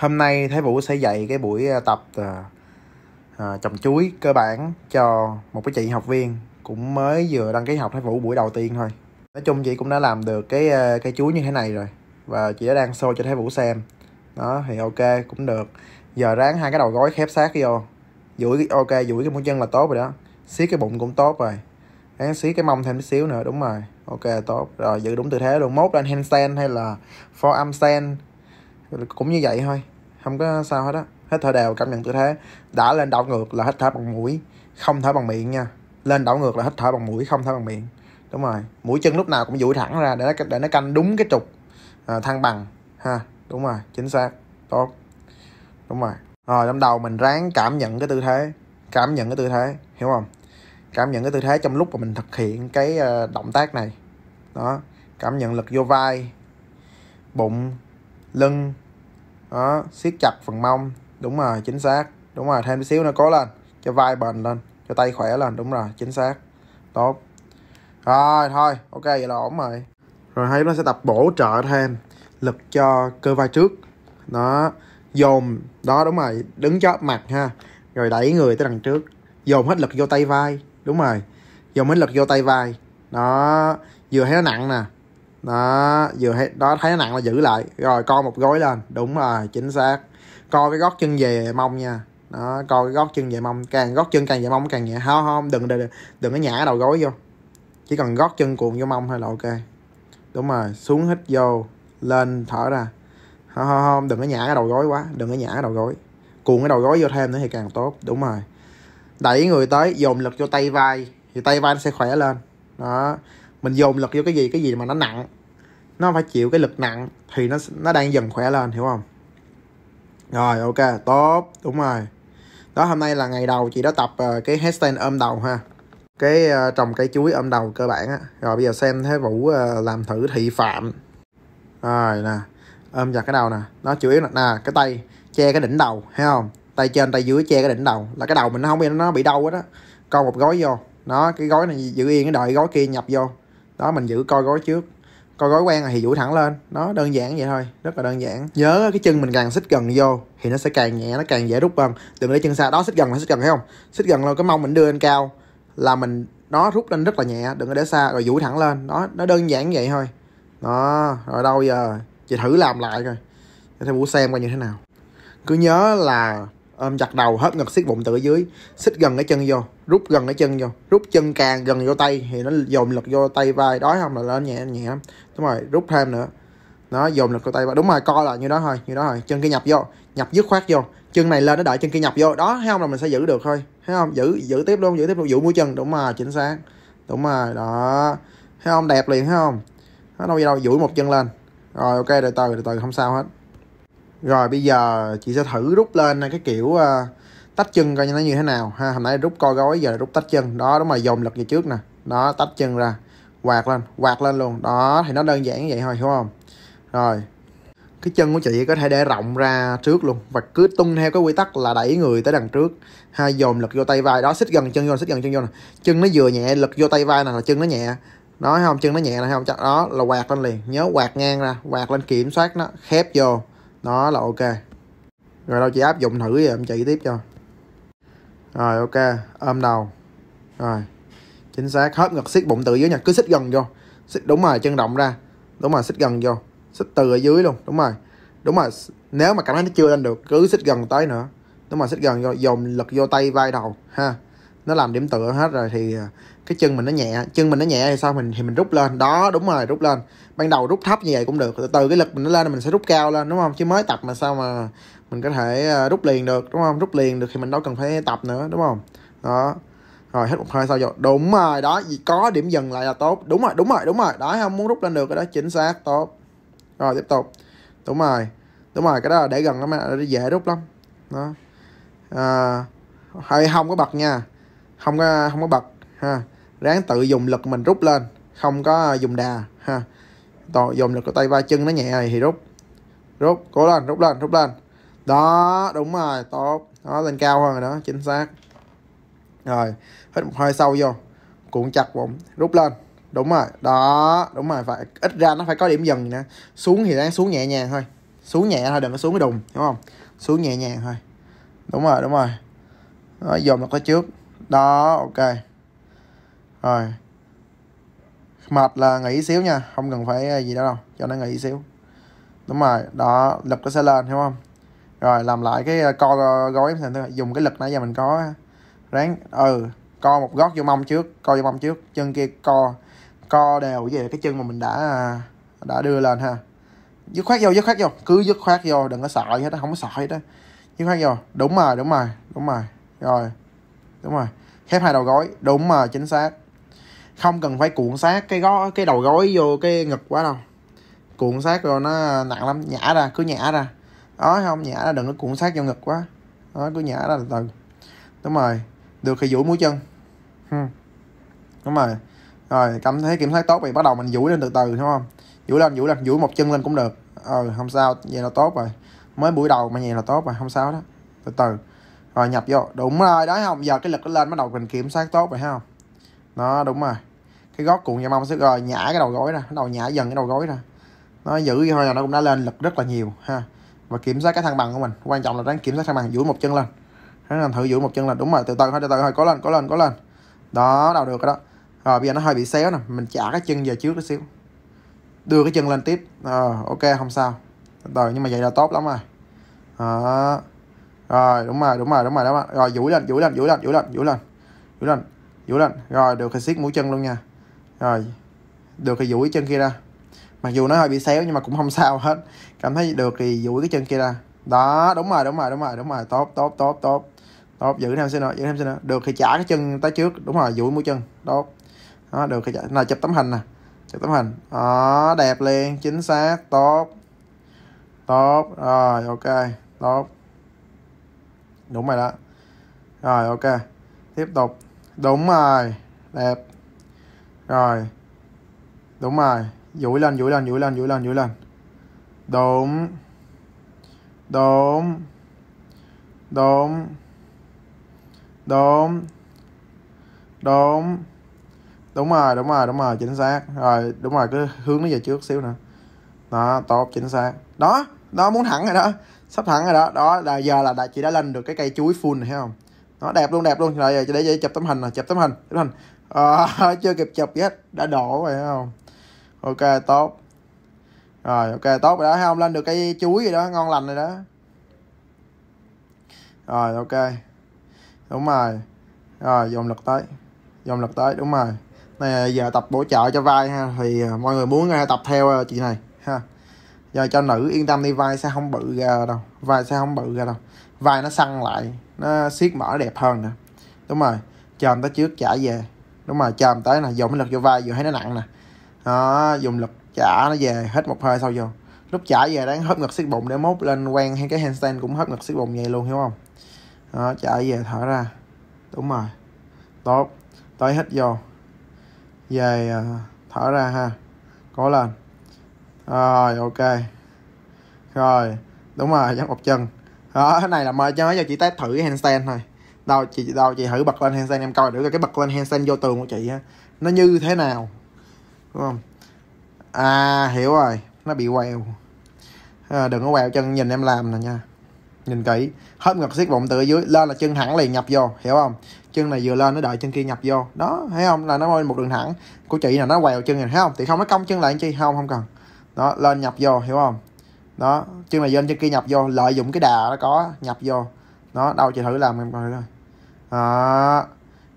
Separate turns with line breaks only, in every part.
hôm nay Thái Vũ sẽ dạy cái buổi à, tập à, à, trồng chuối cơ bản cho một cái chị học viên cũng mới vừa đăng ký học Thái Vũ buổi đầu tiên thôi nói chung chị cũng đã làm được cái à, cây chuối như thế này rồi và chị đã đang show cho Thái Vũ xem đó thì ok cũng được giờ ráng hai cái đầu gói khép sát vô duỗi ok duỗi cái mũi chân là tốt rồi đó siết cái bụng cũng tốt rồi ráng siết cái mông thêm tí xíu nữa đúng rồi ok tốt rồi giữ đúng tư thế luôn mốt lên handstand hay là forearm stand cũng như vậy thôi không có sao hết á hết thở đều cảm nhận tư thế đã lên đảo ngược là hít thở bằng mũi không thở bằng miệng nha lên đảo ngược là hít thở bằng mũi không thở bằng miệng đúng rồi mũi chân lúc nào cũng duỗi thẳng ra để nó để nó canh đúng cái trục à, thăng bằng ha đúng rồi chính xác tốt đúng rồi rồi trong đầu mình ráng cảm nhận cái tư thế cảm nhận cái tư thế hiểu không cảm nhận cái tư thế trong lúc mà mình thực hiện cái ờ, động tác này đó cảm nhận lực vô vai bụng lưng đó siết chặt phần mông đúng rồi chính xác đúng rồi thêm xíu nữa cố lên cho vai bền lên cho tay khỏe lên đúng rồi chính xác tốt rồi thôi ok vậy là ổn rồi rồi thấy nó sẽ tập bổ trợ thêm lực cho cơ vai trước đó dồn đó đúng rồi đứng cho mặt ha rồi đẩy người tới đằng trước dồn hết lực vô tay vai đúng rồi dồn hết lực vô tay vai đó vừa thấy nó nặng nè đó vừa thấy, đó thấy nặng là giữ lại rồi co một gối lên đúng rồi chính xác co cái gót chân về mông nha đó co cái gót chân về mông càng gót chân càng về mông càng nhẹ không không đừng đừng, đừng có nhả đầu gối vô chỉ cần gót chân cuộn vô mông thôi là ok đúng rồi xuống hít vô lên thở ra không, không, không đừng có nhả cái đầu gối quá đừng có nhả cái đầu gối cuộn cái đầu gối vô thêm nữa thì càng tốt đúng rồi đẩy người tới dồn lực cho tay vai thì tay vai nó sẽ khỏe lên đó mình dồn lực vô cái gì cái gì mà nó nặng nó phải chịu cái lực nặng thì nó nó đang dần khỏe lên hiểu không rồi ok tốt đúng rồi đó hôm nay là ngày đầu chị đã tập uh, cái headstand ôm đầu ha cái uh, trồng cây chuối ôm đầu cơ bản á rồi bây giờ xem thế vũ uh, làm thử thị phạm rồi nè ôm chặt cái đầu nè nó chủ yếu là nè cái tay che cái đỉnh đầu thấy không tay trên tay dưới che cái đỉnh đầu là cái đầu mình nó không bị nó bị đau hết á con một gói vô nó cái gói này giữ yên cái đợi gói kia nhập vô đó mình giữ coi gói trước coi gói quen rồi thì duỗi thẳng lên nó đơn giản vậy thôi rất là đơn giản nhớ cái chân mình càng xích gần vô thì nó sẽ càng nhẹ nó càng dễ rút lên đừng để chân xa đó xích gần là xích gần thấy không xích gần là cái mông mình đưa lên cao là mình nó rút lên rất là nhẹ đừng có để xa rồi duỗi thẳng lên nó nó đơn giản vậy thôi đó rồi đâu giờ chị thử làm lại coi để thầy vũ xem coi như thế nào cứ nhớ là ôm chặt đầu hết ngực xích bụng từ dưới xích gần cái chân vô rút gần cái chân vô rút chân càng gần vô tay thì nó dồn lực vô tay vai đói không là lên nhẹ nhẹ đúng rồi rút thêm nữa nó dồn lực vô tay vai đúng rồi co là như đó thôi như đó thôi chân kia nhập vô nhập dứt khoát vô chân này lên nó đợi chân kia nhập vô đó thấy không là mình sẽ giữ được thôi thấy không giữ giữ tiếp luôn giữ tiếp luôn giữ mũi chân đúng mà chính xác đúng rồi đó thấy không đẹp liền thấy không nó đâu gì đâu duỗi một chân lên rồi ok từ từ từ từ không sao hết rồi bây giờ chị sẽ thử rút lên cái kiểu uh, tách chân coi như nó như thế nào ha hồi nãy rút co gói giờ rút tách chân đó đúng rồi dồn lực về trước nè đó tách chân ra quạt lên quạt lên luôn đó thì nó đơn giản như vậy thôi hiểu không rồi cái chân của chị có thể để rộng ra trước luôn và cứ tung theo cái quy tắc là đẩy người tới đằng trước ha dồn lực vô tay vai đó xích gần chân vô xích gần chân vô nè chân nó vừa nhẹ lực vô tay vai nè là chân nó nhẹ nói không chân nó nhẹ là không đó là quạt lên liền nhớ quạt ngang ra quạt lên kiểm soát nó khép vô đó là ok rồi đâu chị áp dụng thử vậy em chị tiếp cho rồi ok ôm đầu rồi chính xác hết ngực xích bụng từ dưới nha cứ xích gần vô xích đúng rồi chân động ra đúng rồi xích gần vô xích từ ở dưới luôn đúng rồi đúng rồi nếu mà cảm thấy nó chưa lên được cứ xích gần tới nữa đúng rồi xích gần vô dồn lực vô tay vai đầu ha nó làm điểm tựa hết rồi thì à, cái chân mình nó nhẹ chân mình nó nhẹ thì sao mình thì mình rút lên đó đúng rồi rút lên ban đầu rút thấp như vậy cũng được từ, từ cái lực mình nó lên mình sẽ rút cao lên đúng không chứ mới tập mà sao mà mình có thể à, rút liền được đúng không rút liền được thì mình đâu cần phải tập nữa đúng không đó rồi hết một hơi sao rồi đúng rồi đó gì có điểm dừng lại là tốt đúng rồi đúng rồi đúng rồi đó không muốn rút lên được rồi đó chính xác tốt rồi tiếp tục đúng rồi đúng rồi cái đó là để gần lắm dễ rút lắm đó à, hơi không có bật nha không có không có bật ha ráng tự dùng lực mình rút lên không có dùng đà ha Tò, dùng lực của tay ba chân nó nhẹ rồi thì rút rút cố lên rút lên rút lên đó đúng rồi tốt nó lên cao hơn rồi đó chính xác rồi hít một hơi sâu vô cuộn chặt bụng rút lên đúng rồi đó đúng rồi phải ít ra nó phải có điểm dừng nữa xuống thì ráng xuống nhẹ nhàng thôi xuống nhẹ thôi đừng có xuống cái đùng đúng không xuống nhẹ nhàng thôi đúng rồi đúng rồi nó dồn là có trước đó ok rồi mệt là nghỉ xíu nha không cần phải ờ, gì đó đâu cho nó nghỉ xíu đúng rồi đó lực nó sẽ lên hiểu không rồi làm lại cái ờ, co gối em thôi dùng cái lực nãy giờ mình có ráng ừ co một gót vô mông trước co vô mông trước chân kia co co đều về cái chân mà mình đã ờ, đã đưa lên ha dứt khoát vô dứt khoát vô cứ dứt khoát vô đừng có sợ gì hết đó không có sợ gì hết đó dứt khoát vô đúng rồi đúng rồi đúng rồi rồi đúng rồi khép hai đầu gối đúng mà chính xác không cần phải cuộn sát cái gó cái đầu gối vô cái ngực quá đâu cuộn sát rồi nó nặng lắm nhả ra cứ nhả ra đó không nhả ra đừng có cuộn sát vô ngực quá đó cứ nhả ra từ từ đúng rồi được thì duỗi mũi chân đúng rồi rồi cảm thấy kiểm soát tốt thì bắt đầu mình duỗi lên từ từ đúng không duỗi lên duỗi lên duỗi một chân lên cũng được ờ không sao vậy là tốt rồi mới buổi đầu mà vậy là tốt rồi không sao đó từ từ rồi nhập vô đúng rồi đấy không giờ cái lực nó lên bắt đầu mình kiểm soát tốt rồi không nó đúng rồi cái gót cuộn dây mông sẽ rồi nhả cái đầu gối ra bắt đầu nhả dần cái đầu gối ra nó giữ thôi là nó cũng đã lên lực rất là nhiều ha và kiểm soát cái thăng bằng của mình quan trọng là ráng kiểm soát thăng bằng duỗi một chân lên ráng làm thử duỗi một chân là đúng rồi từ từ thôi từ từ thôi cố lên cố lên cố lên đó đâu được rồi đó rồi bây giờ nó hơi bị xéo nè mình trả cái chân về trước chút xíu đưa cái chân lên tiếp ờ ok không sao từ từ nhưng mà vậy là tốt lắm rồi đó rồi đúng rồi đúng rồi đúng rồi đó bạn rồi vũ lên vũ lên vũ lên vũ lên vũ lên vũ lên vũ lên rồi được thì siết mũi chân luôn nha rồi được thì vũ cái chân kia ra mặc dù nó hơi bị xéo nhưng mà cũng không sao hết cảm thấy được thì vũ cái chân kia ra đó đúng rồi đúng rồi đúng rồi đúng rồi tốt tốt tốt tốt tốt giữ thêm xin nữa giữ thêm xin nữa được thì trả cái chân tới trước đúng rồi vũ mũi chân tốt đó được thì trả là chụp tấm hình nè chụp tấm hình đó đẹp liền chính xác tốt tốt rồi ok tốt đúng rồi đó rồi ok tiếp tục đúng rồi đẹp rồi đúng rồi duỗi lên duỗi lên duỗi lên duỗi lên duỗi lên đúng đúng đúng đúng đúng đúng rồi đúng rồi đúng rồi chính xác rồi đúng rồi cứ hướng nó về trước xíu nữa đó tốt chính xác đó đó muốn thẳng rồi đó sắp thẳng rồi đó đó là giờ là đã chị đã lên được cái cây chuối full này thấy không nó đẹp luôn đẹp luôn rồi giờ để, để chụp tấm hình nè chụp tấm hình tấm hình à, chưa kịp chụp hết đã đổ rồi thấy không ok tốt rồi ok tốt rồi đó thấy không lên được cây chuối gì đó ngon lành rồi đó rồi ok đúng rồi rồi dồn lực tới dồn lực tới đúng rồi này giờ tập bổ trợ cho vai ha thì ờ, mọi người muốn ờ, tập theo chị này ha giờ cho nữ yên tâm đi vai sẽ không bự ra đâu vai sẽ không bự ra đâu vai nó săn lại nó siết mở đẹp hơn nè đúng rồi chờ tới trước trả về đúng rồi chờ tới nè dùng lực vô vai vừa thấy nó nặng nè đó, dùng lực trả nó về hết một hơi sau vô lúc trả về đáng hấp ngực siết bụng để mốt lên quen hay cái handstand cũng hấp ngực siết bụng vậy luôn hiểu không đó, trả về thở ra đúng rồi tốt tới hết vô về ờ, thở ra ha cố lên rồi ok rồi đúng rồi dắt một chân đó cái này là mời cho giờ chị test thử cái handstand thôi đâu chị đâu chị thử bật lên handstand em coi được cái bật lên handstand vô tường của chị á nó như thế nào đúng không à hiểu rồi nó bị quẹo à, đừng có quẹo chân nhìn em làm nè nha nhìn kỹ hết ngực siết bụng từ dưới lên là chân thẳng liền nhập vô hiểu không chân này vừa lên nó đợi chân kia nhập vô đó thấy không là nó một đường thẳng của chị là nó quẹo chân này thấy không thì không nó cong chân lại chi không không cần đó lên nhập vô hiểu không đó chân này lên chân kia nhập vô lợi dụng cái đà nó có nhập vô nó đâu chị thử làm em coi thôi à,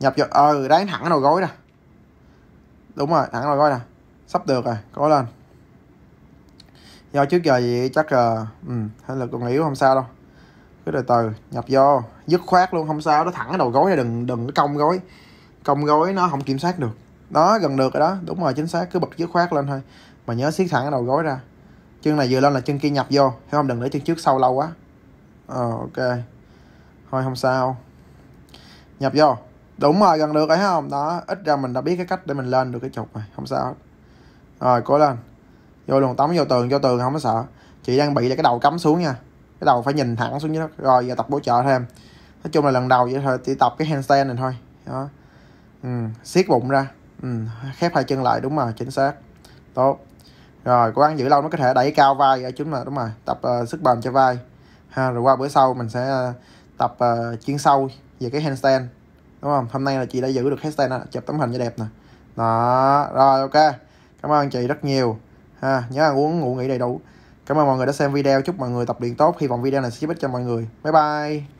nhập vô ờ đáng thẳng đầu gối nè đúng rồi thẳng đầu gối nè sắp được rồi cố lên do trước giờ gì chắc là ừ, hay là còn yếu không sao đâu cứ từ từ nhập vô dứt khoát luôn không sao đó thẳng cái đầu gối này đừng đừng có cong gối cong gối nó không kiểm soát được đó gần được rồi đó đúng rồi chính xác cứ bật dứt khoát lên thôi mà nhớ siết thẳng cái đầu gối ra chân này vừa lên là chân kia nhập vô hiểu không đừng để chân trước sâu lâu quá ờ ok thôi không sao nhập vô đúng rồi gần được rồi thấy không đó ít ra mình đã biết cái cách để mình lên được cái trục rồi không sao rồi cố lên vô luôn tống vô tường vô tường không có sợ chị đang bị là cái đầu cắm xuống nha cái đầu phải nhìn thẳng xuống dưới đất rồi giờ tập bổ trợ thêm nói chung là lần đầu vậy thôi chỉ tập cái handstand này thôi đó ừ siết bụng ra Ừ, khép hai chân lại đúng rồi chính xác tốt rồi cố gắng giữ lâu nó có thể đẩy cao vai ở chúng mà đúng rồi tập uh, sức bền cho vai ha rồi qua bữa sau mình sẽ uh, tập uh, chuyên sâu về cái handstand đúng không hôm nay là chị đã giữ được handstand đó. chụp tấm hình cho đẹp nè đó rồi ok cảm ơn chị rất nhiều ha nhớ ăn uống ngủ nghỉ đầy đủ cảm ơn mọi người đã xem video chúc mọi người tập luyện tốt hy vọng video này sẽ giúp ích cho mọi người bye bye